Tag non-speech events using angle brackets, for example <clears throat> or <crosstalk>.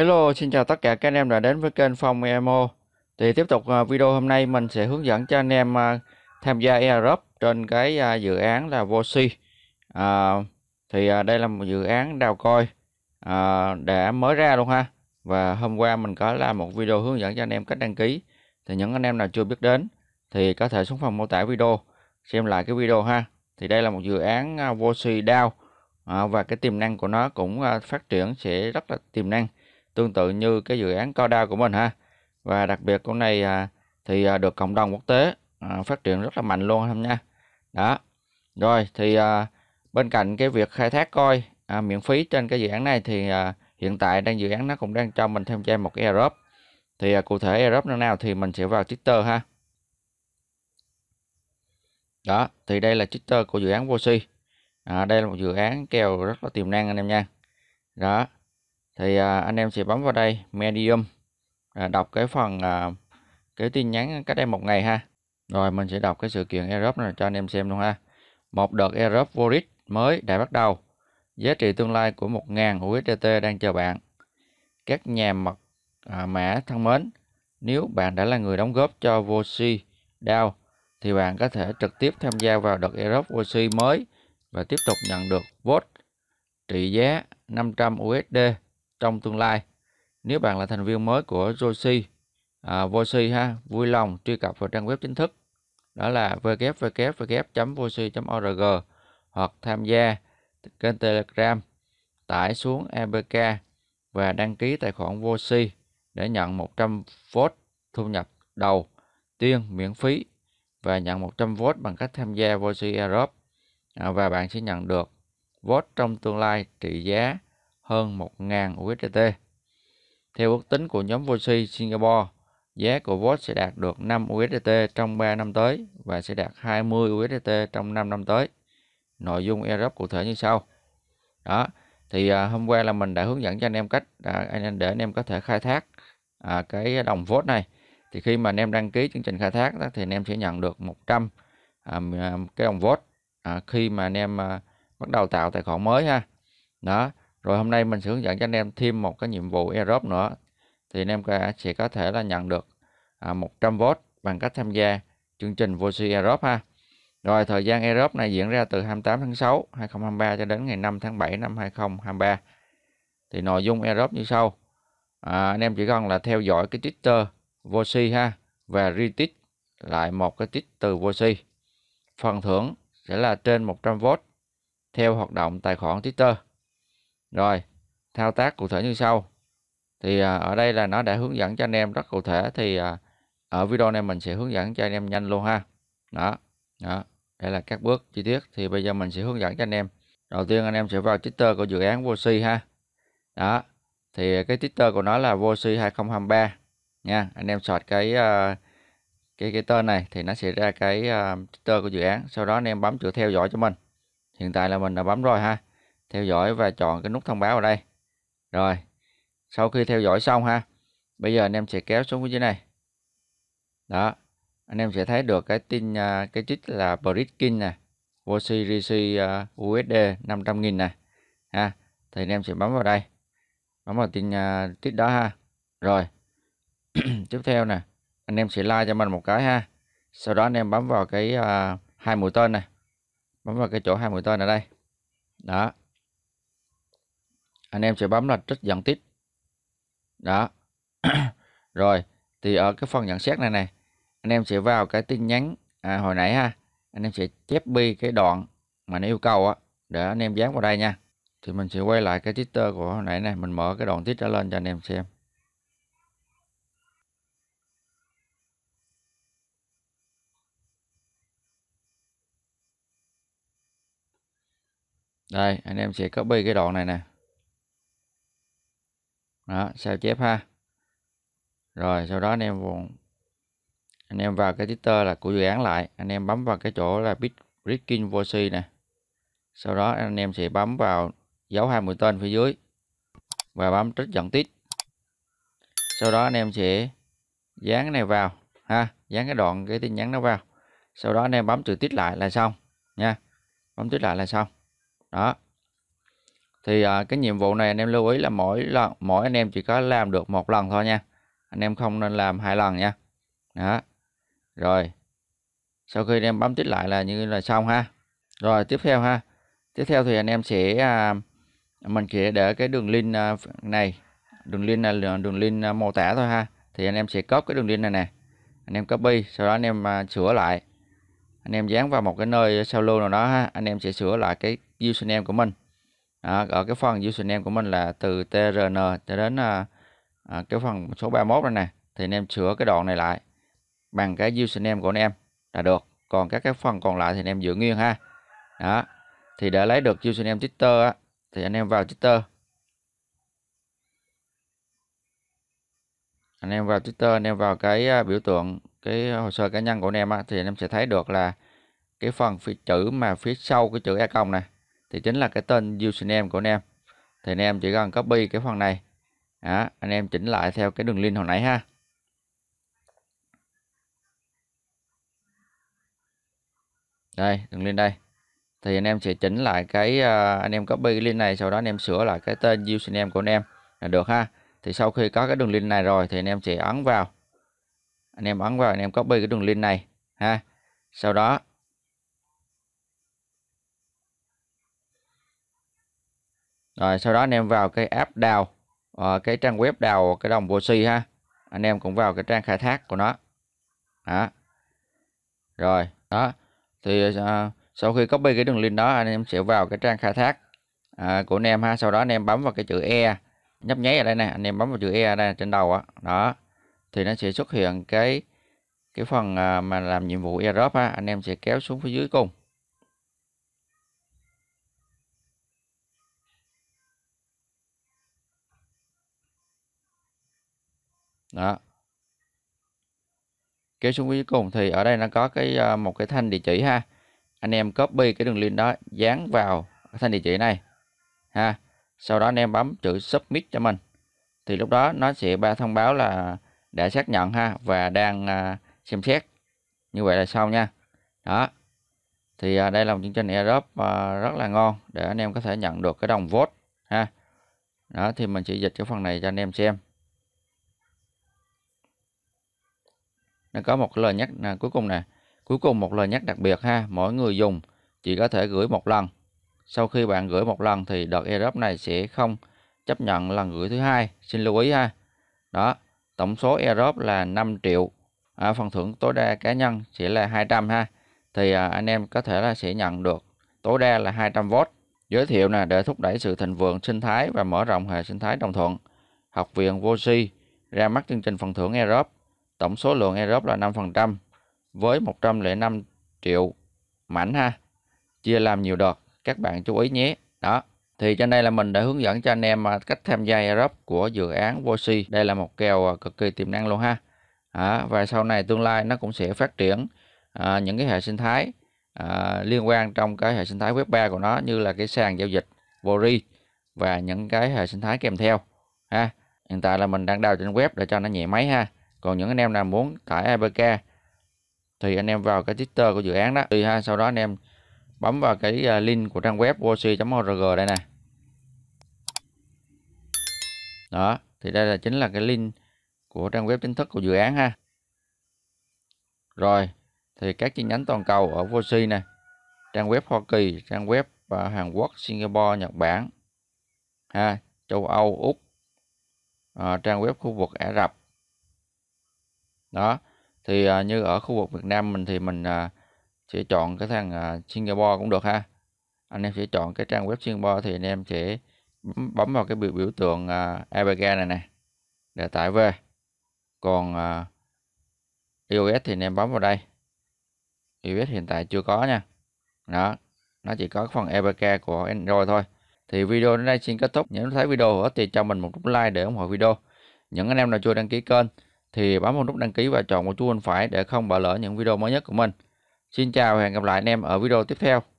Hello, xin chào tất cả các anh em đã đến với kênh Phong EMO. Thì tiếp tục à, video hôm nay mình sẽ hướng dẫn cho anh em à, tham gia airdrop trên cái à, dự án là Voxy. À, thì đây là một dự án đào coi à, đã mới ra luôn ha. Và hôm qua mình có làm một video hướng dẫn cho anh em cách đăng ký. Thì những anh em nào chưa biết đến thì có thể xuống phần mô tả video xem lại cái video ha. Thì đây là một dự án Voxy DAO à, và cái tiềm năng của nó cũng phát triển sẽ rất là tiềm năng tương tự như cái dự án Coda của mình ha và đặc biệt con này à, thì à, được cộng đồng quốc tế à, phát triển rất là mạnh luôn em nha đó rồi thì à, bên cạnh cái việc khai thác coi à, miễn phí trên cái dự án này thì à, hiện tại đang dự án nó cũng đang cho mình thêm cho em một cái Aerobe thì à, cụ thể Aerobe nó nào thì mình sẽ vào Twitter ha đó thì đây là Twitter của dự án Voxy à, đây là một dự án kèo rất là tiềm năng anh em nha đó thì à, anh em sẽ bấm vào đây medium à, đọc cái phần à, cái tin nhắn cách em một ngày ha rồi mình sẽ đọc cái sự kiện Europe này cho anh em xem luôn ha một đợt Europe Vorit mới đã bắt đầu giá trị tương lai của 1.000 USDT đang chờ bạn các nhà mật à, mã thân mến nếu bạn đã là người đóng góp cho Voxy DAO thì bạn có thể trực tiếp tham gia vào đợt Europe Voxy mới và tiếp tục nhận được vote trị giá 500 USD trong tương lai. Nếu bạn là thành viên mới của Joshi, à, Voicy ha, vui lòng truy cập vào trang web chính thức đó là www.voicy.org hoặc tham gia kênh Telegram, tải xuống EPK và đăng ký tài khoản Voicy để nhận 100 vote thu nhập đầu tiên miễn phí và nhận 100 vote bằng cách tham gia Voicy Europe à, và bạn sẽ nhận được vote trong tương lai trị giá hơn 1.000 USDT. Theo ước tính của nhóm VOSI Singapore, giá của VOS sẽ đạt được 5 USDT trong 3 năm tới và sẽ đạt 20 USDT trong 5 năm tới. Nội dung airdrop cụ thể như sau. Đó, thì à, hôm qua là mình đã hướng dẫn cho anh em cách à, anh để anh em có thể khai thác à, cái đồng VOS này. Thì khi mà anh em đăng ký chương trình khai thác đó, thì anh em sẽ nhận được 100 à, à, cái đồng VOS à, khi mà anh em à, bắt đầu tạo tài khoản mới ha. Đó, rồi hôm nay mình sẽ hướng dẫn cho anh em thêm một cái nhiệm vụ airdrop nữa thì anh em sẽ có thể là nhận được 100V à, bằng cách tham gia chương trình vô suy ha rồi thời gian airdrop này diễn ra từ 28 tháng 6 2023 cho đến ngày 5 tháng 7 năm 2023 thì nội dung airdrop như sau à, anh em chỉ cần là theo dõi cái Twitter vô ha và retweet lại một cái tweet từ vô phần thưởng sẽ là trên 100V theo hoạt động tài khoản Twitter rồi thao tác cụ thể như sau thì à, ở đây là nó đã hướng dẫn cho anh em rất cụ thể thì à, ở video này mình sẽ hướng dẫn cho anh em nhanh luôn ha đó đó đây là các bước chi tiết thì bây giờ mình sẽ hướng dẫn cho anh em đầu tiên anh em sẽ vào Twitter của dự án Voxy ha đó thì cái Twitter của nó là Voxy 2023 nha anh em search cái uh, cái cái tên này thì nó sẽ ra cái uh, à, Twitter của dự án sau đó anh em bấm chữ theo dõi cho mình hiện tại là mình đã bấm rồi ha theo dõi và chọn cái nút thông báo ở đây rồi sau khi theo dõi xong ha bây giờ anh em sẽ kéo xuống phía dưới này đó anh em sẽ thấy được cái tin à, cái trích là Bridgin nè Voxy USD 500.000 nè ha thì anh em sẽ bấm vào đây bấm vào tin trích à, đó ha rồi <clears throat> tiếp theo nè anh em sẽ like cho mình một cái ha sau đó anh em bấm vào cái uh, hai mũi tên này bấm vào cái chỗ hai mũi tên ở đây đó anh em sẽ bấm là trích dẫn tiếp đó <clears throat> rồi thì ở cái phần nhận xét này này anh em sẽ vào cái tin nhắn à, hồi nãy ha anh em sẽ chép bi cái đoạn mà nó yêu cầu á để anh em dán vào đây nha thì mình sẽ quay lại cái Twitter của hồi nãy này mình mở cái đoạn tiết đó lên cho anh em xem đây anh em sẽ copy cái đoạn này nè đó sao chép ha rồi sau đó anh em anh em vào cái twitter là của dự án lại anh em bấm vào cái chỗ là bit breaking voice nè sau đó anh em sẽ bấm vào dấu hai mũi tên phía dưới và bấm trích dẫn tít sau đó anh em sẽ dán cái này vào ha dán cái đoạn cái tin nhắn nó vào sau đó anh em bấm chữ tít lại là xong nha bấm tít lại là xong đó thì à, cái nhiệm vụ này anh em lưu ý là mỗi lần mỗi anh em chỉ có làm được một lần thôi nha anh em không nên làm hai lần nha đó rồi sau khi anh em bấm tích lại là như là xong ha rồi tiếp theo ha tiếp theo thì anh em sẽ à, mình sẽ để cái đường link à, này đường link là đường link à, mô tả thôi ha thì anh em sẽ copy cái đường link này nè anh em copy sau đó anh em à, sửa lại anh em dán vào một cái nơi sao lưu nào đó ha anh em sẽ sửa lại cái username của mình đó, ở cái phần username của mình là từ trn cho đến à, à, cái phần số 31 này nè thì anh em sửa cái đoạn này lại bằng cái username của anh em là được còn các cái phần còn lại thì anh em giữ nguyên ha đó thì để lấy được username twitter á, thì anh em vào twitter anh em vào twitter anh em vào cái à, biểu tượng cái hồ sơ cá nhân của anh em á, thì anh em sẽ thấy được là cái phần phía chữ mà phía sau cái chữ e công này thì chính là cái tên username của anh em thì anh em chỉ cần copy cái phần này đó, anh em chỉnh lại theo cái đường link hồi nãy ha đây đường link đây thì anh em sẽ chỉnh lại cái uh, anh em copy cái link này sau đó anh em sửa lại cái tên username của anh em là được ha thì sau khi có cái đường link này rồi thì anh em sẽ ấn vào anh em ấn vào anh em copy cái đường link này ha sau đó rồi sau đó anh em vào cái app đào à, cái trang web đào cái đồng Bosi ha anh em cũng vào cái trang khai thác của nó đó rồi đó thì à, sau khi copy cái đường link đó anh em sẽ vào cái trang khai thác à, của anh em ha sau đó anh em bấm vào cái chữ e nhấp nháy ở đây nè anh em bấm vào chữ e ở đây trên đầu á đó. đó thì nó sẽ xuất hiện cái cái phần à, mà làm nhiệm vụ airdrop ha anh em sẽ kéo xuống phía dưới cùng đó kéo xuống cuối cùng thì ở đây nó có cái à, một cái thanh địa chỉ ha anh em copy cái đường link đó dán vào thanh địa chỉ này ha sau đó anh em bấm chữ submit cho mình thì lúc đó nó sẽ ba thông báo là đã xác nhận ha và đang à, xem xét như vậy là xong nha đó thì à, đây là một chương trình airdrop à, rất là ngon để anh em có thể nhận được cái đồng vote ha đó thì mình sẽ dịch cái phần này cho anh em xem nó có một lời nhắc nè, à, cuối cùng nè cuối cùng một lời nhắc đặc biệt ha mỗi người dùng chỉ có thể gửi một lần sau khi bạn gửi một lần thì đợt airdrop này sẽ không chấp nhận lần gửi thứ hai xin lưu ý ha đó tổng số airdrop là 5 triệu à, phần thưởng tối đa cá nhân sẽ là 200 ha thì à, anh em có thể là sẽ nhận được tối đa là 200V giới thiệu là để thúc đẩy sự thịnh vượng sinh thái và mở rộng hệ sinh thái đồng thuận học viện Voxy ra mắt chương trình phần thưởng airdrop tổng số lượng airdrop là 5% với 105 triệu mảnh ha chia làm nhiều đợt các bạn chú ý nhé đó thì trên đây là mình đã hướng dẫn cho anh em à, cách tham gia airdrop của dự án voxy đây là một kèo à, cực kỳ tiềm năng luôn ha à, và sau này tương lai nó cũng sẽ phát triển à, những cái hệ sinh thái à, liên quan trong cái hệ sinh thái web 3 của nó như là cái sàn giao dịch Vori và những cái hệ sinh thái kèm theo ha hiện tại là mình đang đào trên web để cho nó nhẹ máy ha còn những anh em nào muốn tải APK thì anh em vào cái Twitter của dự án đó thì ha sau đó anh em bấm vào cái à, link của trang web wosi.org đây nè đó thì đây là chính là cái link của trang web chính thức của dự án ha rồi thì các chi nhánh toàn cầu ở Voxi nè trang web Hoa Kỳ trang web và Hàn Quốc Singapore Nhật Bản ha châu Âu Úc à, trang web khu vực Ả Rập đó thì à, như ở khu vực Việt Nam mình thì mình à, sẽ chọn cái thằng à, Singapore cũng được ha anh em sẽ chọn cái trang web Singapore thì anh em sẽ bấm, vào cái biểu biểu tượng à, APK này nè để tải về còn à, iOS thì anh em bấm vào đây iOS hiện tại chưa có nha đó nó chỉ có phần APK của Android thôi thì video đến đây xin kết thúc nếu thấy video hữu ích thì cho mình một nút like để ủng hộ video những anh em nào chưa đăng ký kênh thì bấm vào nút đăng ký và chọn vào chuông bên phải để không bỏ lỡ những video mới nhất của mình. Xin chào và hẹn gặp lại anh em ở video tiếp theo.